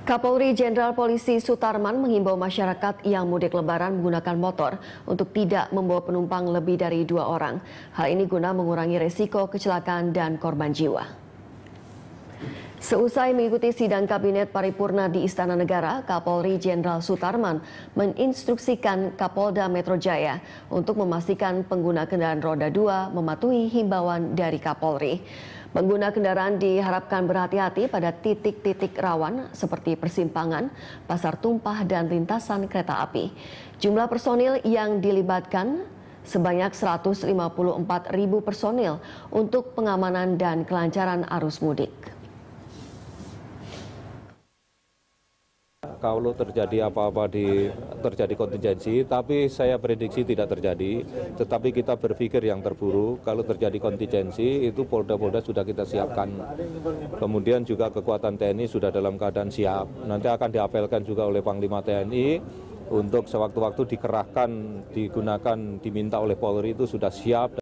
Kapolri Jenderal Polisi Sutarman menghimbau masyarakat yang mudik lebaran menggunakan motor untuk tidak membawa penumpang lebih dari dua orang. Hal ini guna mengurangi resiko kecelakaan dan korban jiwa. Seusai mengikuti sidang Kabinet Paripurna di Istana Negara, Kapolri Jenderal Sutarman menginstruksikan Kapolda Metro Jaya untuk memastikan pengguna kendaraan roda 2 mematuhi himbauan dari Kapolri. Pengguna kendaraan diharapkan berhati-hati pada titik-titik rawan seperti persimpangan, pasar tumpah, dan lintasan kereta api. Jumlah personil yang dilibatkan sebanyak 154 ribu personil untuk pengamanan dan kelancaran arus mudik. kalau terjadi apa-apa di terjadi kontingensi, tapi saya prediksi tidak terjadi. Tetapi kita berpikir yang terburuk, kalau terjadi kontingensi itu polda-polda sudah kita siapkan. Kemudian juga kekuatan TNI sudah dalam keadaan siap. Nanti akan diapelkan juga oleh Panglima TNI untuk sewaktu-waktu dikerahkan, digunakan, diminta oleh Polri itu sudah siap.